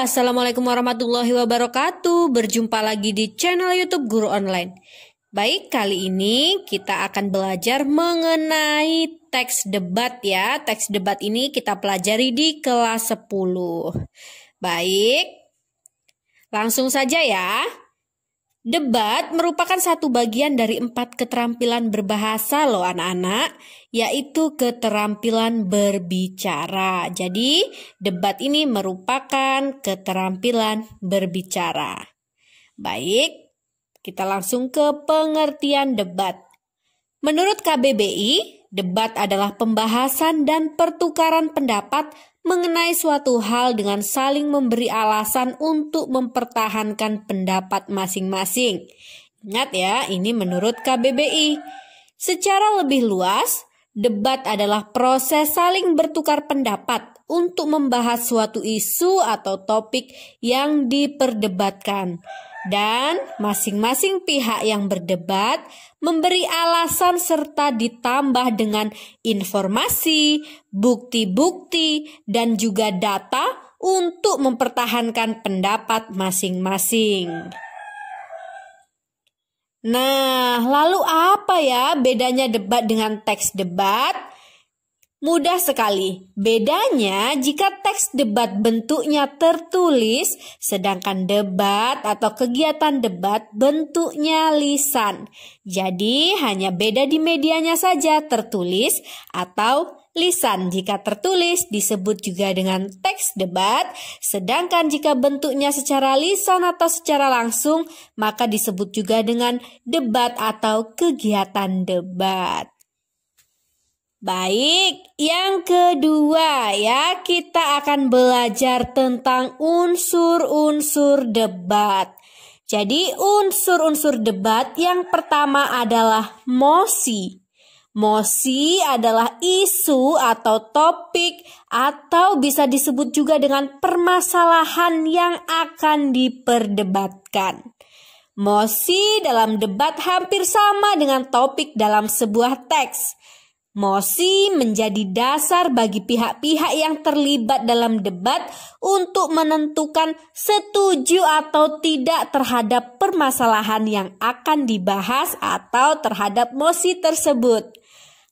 Assalamualaikum warahmatullahi wabarakatuh. Berjumpa lagi di channel YouTube Guru Online. Baik, kali ini kita akan belajar mengenai teks debat ya. Teks debat ini kita pelajari di kelas 10. Baik. Langsung saja ya. Debat merupakan satu bagian dari empat keterampilan berbahasa loh anak-anak, yaitu keterampilan berbicara. Jadi, debat ini merupakan keterampilan berbicara. Baik, kita langsung ke pengertian debat. Menurut KBBI, debat adalah pembahasan dan pertukaran pendapat mengenai suatu hal dengan saling memberi alasan untuk mempertahankan pendapat masing-masing. Ingat ya, ini menurut KBBI. Secara lebih luas, debat adalah proses saling bertukar pendapat untuk membahas suatu isu atau topik yang diperdebatkan dan masing-masing pihak yang berdebat memberi alasan serta ditambah dengan informasi, bukti-bukti, dan juga data untuk mempertahankan pendapat masing-masing. Nah, lalu apa ya bedanya debat dengan teks debat? Mudah sekali. Bedanya jika teks debat bentuknya tertulis, sedangkan debat atau kegiatan debat bentuknya lisan. Jadi hanya beda di medianya saja tertulis atau lisan. Jika tertulis disebut juga dengan teks debat, sedangkan jika bentuknya secara lisan atau secara langsung, maka disebut juga dengan debat atau kegiatan debat. Baik, yang kedua ya, kita akan belajar tentang unsur-unsur debat. Jadi, unsur-unsur debat yang pertama adalah mosi. Mosi adalah isu atau topik, atau bisa disebut juga dengan permasalahan yang akan diperdebatkan. Mosi dalam debat hampir sama dengan topik dalam sebuah teks. Mosi menjadi dasar bagi pihak-pihak yang terlibat dalam debat untuk menentukan setuju atau tidak terhadap permasalahan yang akan dibahas atau terhadap mosi tersebut.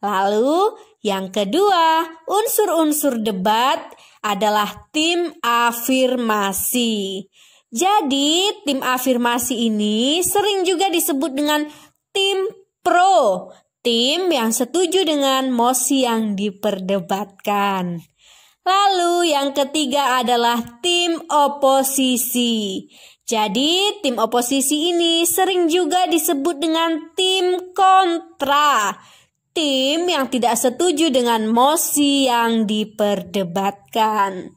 Lalu, yang kedua, unsur-unsur debat adalah tim afirmasi. Jadi, tim afirmasi ini sering juga disebut dengan tim pro tim yang setuju dengan mosi yang diperdebatkan. Lalu yang ketiga adalah tim oposisi. Jadi tim oposisi ini sering juga disebut dengan tim kontra. Tim yang tidak setuju dengan mosi yang diperdebatkan.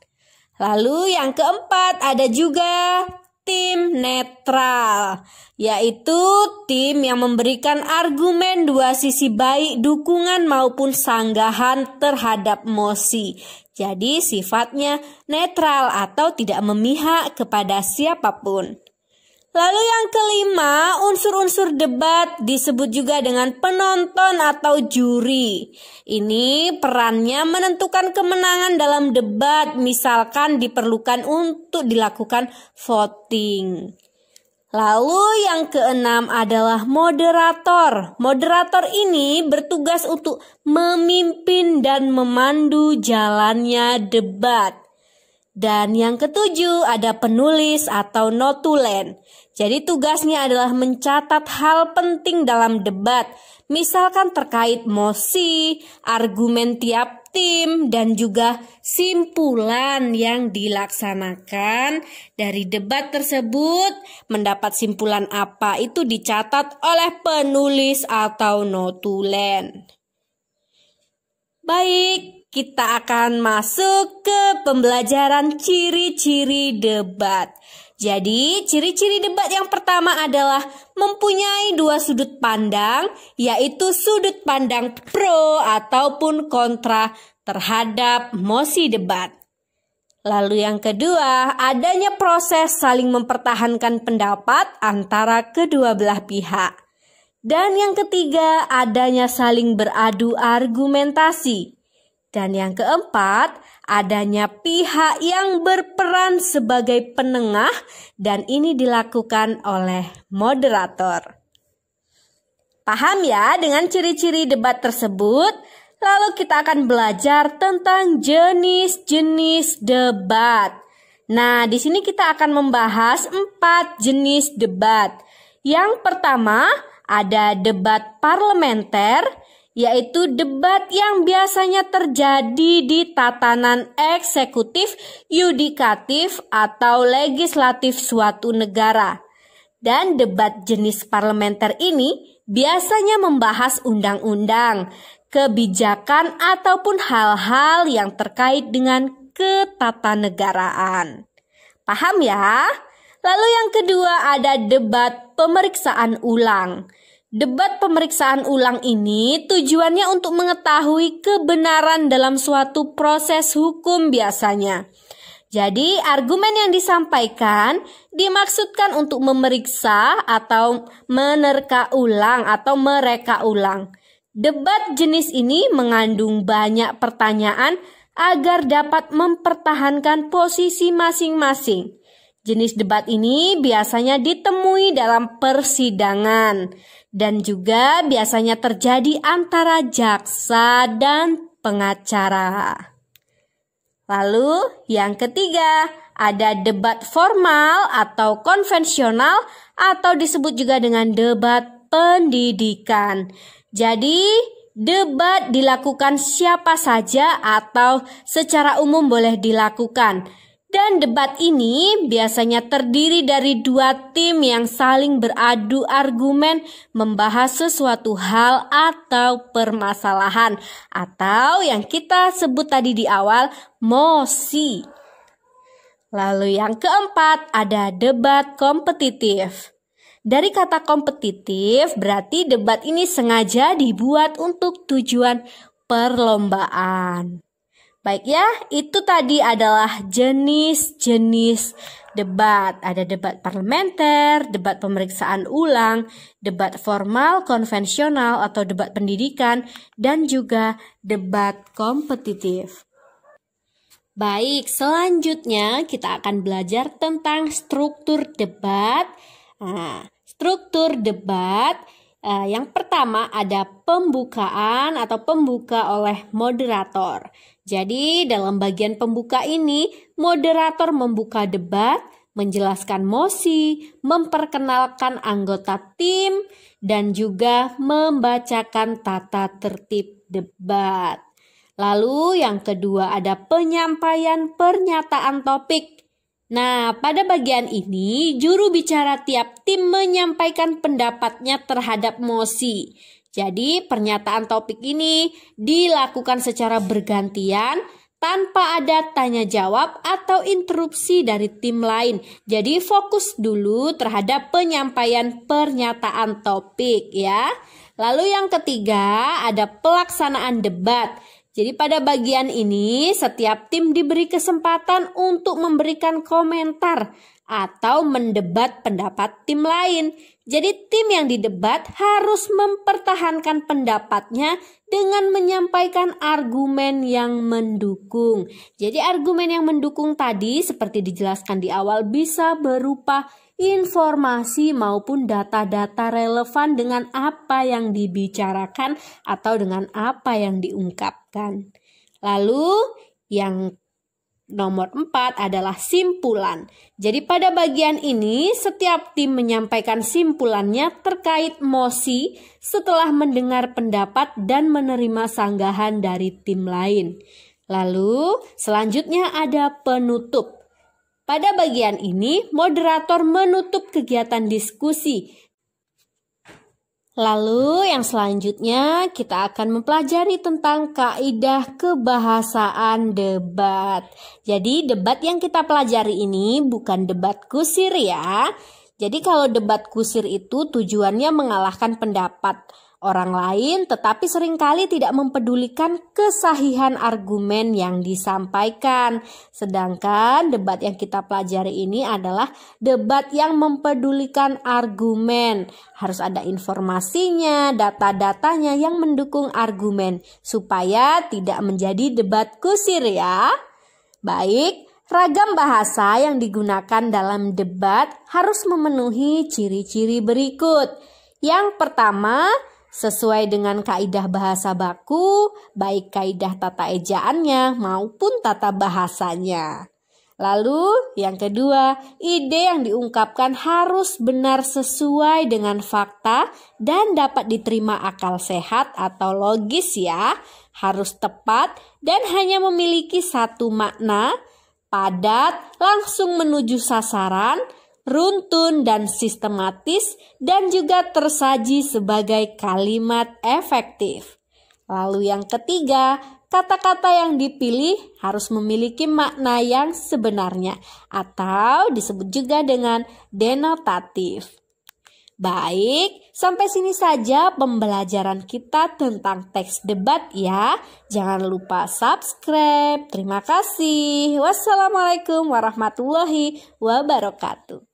Lalu yang keempat ada juga tim netral, yaitu tim yang memberikan argumen dua sisi baik dukungan maupun sanggahan terhadap mosi. Jadi sifatnya netral atau tidak memihak kepada siapapun. Lalu yang kelima, unsur-unsur debat disebut juga dengan penonton atau juri. Ini perannya menentukan kemenangan dalam debat, misalkan diperlukan untuk dilakukan voting. Lalu yang keenam adalah moderator. Moderator ini bertugas untuk memimpin dan memandu jalannya debat. Dan yang ketujuh ada penulis atau notulen. Jadi tugasnya adalah mencatat hal penting dalam debat, misalkan terkait mosi, argumen tiap tim, dan juga simpulan yang dilaksanakan dari debat tersebut. Mendapat simpulan apa itu dicatat oleh penulis atau notulen. Baik, kita akan masuk ke pembelajaran ciri-ciri debat. Jadi, ciri-ciri debat yang pertama adalah mempunyai dua sudut pandang, yaitu sudut pandang pro ataupun kontra terhadap mosi debat. Lalu yang kedua, adanya proses saling mempertahankan pendapat antara kedua belah pihak. Dan yang ketiga, adanya saling beradu argumentasi. Dan yang keempat, adanya pihak yang berperan sebagai penengah dan ini dilakukan oleh moderator. Paham ya dengan ciri-ciri debat tersebut? Lalu kita akan belajar tentang jenis-jenis debat. Nah, di sini kita akan membahas empat jenis debat. Yang pertama ada debat parlementer, yaitu debat yang biasanya terjadi di tatanan eksekutif, yudikatif, atau legislatif suatu negara. Dan debat jenis parlementer ini biasanya membahas undang-undang, kebijakan, ataupun hal-hal yang terkait dengan ketatanegaraan. Paham ya? Lalu yang kedua ada debat pemeriksaan ulang. Debat pemeriksaan ulang ini tujuannya untuk mengetahui kebenaran dalam suatu proses hukum biasanya. Jadi, argumen yang disampaikan dimaksudkan untuk memeriksa atau menerka ulang atau mereka ulang. Debat jenis ini mengandung banyak pertanyaan agar dapat mempertahankan posisi masing-masing. Jenis debat ini biasanya ditemui dalam persidangan dan juga biasanya terjadi antara jaksa dan pengacara. Lalu, yang ketiga, ada debat formal atau konvensional atau disebut juga dengan debat pendidikan. Jadi, debat dilakukan siapa saja atau secara umum boleh dilakukan dan debat ini biasanya terdiri dari dua tim yang saling beradu argumen membahas sesuatu hal atau permasalahan atau yang kita sebut tadi di awal mosi. Lalu yang keempat ada debat kompetitif. Dari kata kompetitif berarti debat ini sengaja dibuat untuk tujuan perlombaan. Baik ya, itu tadi adalah jenis-jenis debat. Ada debat parlementer, debat pemeriksaan ulang, debat formal, konvensional atau debat pendidikan, dan juga debat kompetitif. Baik, selanjutnya kita akan belajar tentang struktur debat. Nah, struktur debat Uh, yang pertama ada pembukaan atau pembuka oleh moderator. Jadi dalam bagian pembuka ini moderator membuka debat, menjelaskan mosi, memperkenalkan anggota tim, dan juga membacakan tata tertib debat. Lalu yang kedua ada penyampaian pernyataan topik Nah, pada bagian ini, juru bicara tiap tim menyampaikan pendapatnya terhadap mosi. Jadi, pernyataan topik ini dilakukan secara bergantian tanpa ada tanya jawab atau interupsi dari tim lain. Jadi, fokus dulu terhadap penyampaian pernyataan topik ya. Lalu yang ketiga, ada pelaksanaan debat. Jadi pada bagian ini setiap tim diberi kesempatan untuk memberikan komentar atau mendebat pendapat tim lain. Jadi tim yang didebat harus mempertahankan pendapatnya dengan menyampaikan argumen yang mendukung. Jadi argumen yang mendukung tadi seperti dijelaskan di awal bisa berupa informasi maupun data-data relevan dengan apa yang dibicarakan atau dengan apa yang diungkapkan. Lalu yang Nomor empat adalah simpulan. Jadi pada bagian ini setiap tim menyampaikan simpulannya terkait mosi setelah mendengar pendapat dan menerima sanggahan dari tim lain. Lalu selanjutnya ada penutup. Pada bagian ini, moderator menutup kegiatan diskusi. Lalu yang selanjutnya kita akan mempelajari tentang kaidah kebahasaan debat. Jadi debat yang kita pelajari ini bukan debat kusir ya. Jadi kalau debat kusir itu tujuannya mengalahkan pendapat orang lain tetapi seringkali tidak mempedulikan kesahihan argumen yang disampaikan. Sedangkan debat yang kita pelajari ini adalah debat yang mempedulikan argumen. Harus ada informasinya, data-datanya yang mendukung argumen supaya tidak menjadi debat kusir ya. Baik, Ragam bahasa yang digunakan dalam debat harus memenuhi ciri-ciri berikut. Yang pertama, Sesuai dengan kaidah bahasa baku, baik kaidah tata ejaannya maupun tata bahasanya. Lalu, yang kedua, ide yang diungkapkan harus benar sesuai dengan fakta dan dapat diterima akal sehat atau logis ya. Harus tepat dan hanya memiliki satu makna, padat, langsung menuju sasaran, runtun dan sistematis dan juga tersaji sebagai kalimat efektif. Lalu yang ketiga, kata-kata yang dipilih harus memiliki makna yang sebenarnya atau disebut juga dengan denotatif. Baik, sampai sini saja pembelajaran kita tentang teks debat ya. Jangan lupa subscribe. Terima kasih. Wassalamualaikum warahmatullahi wabarakatuh.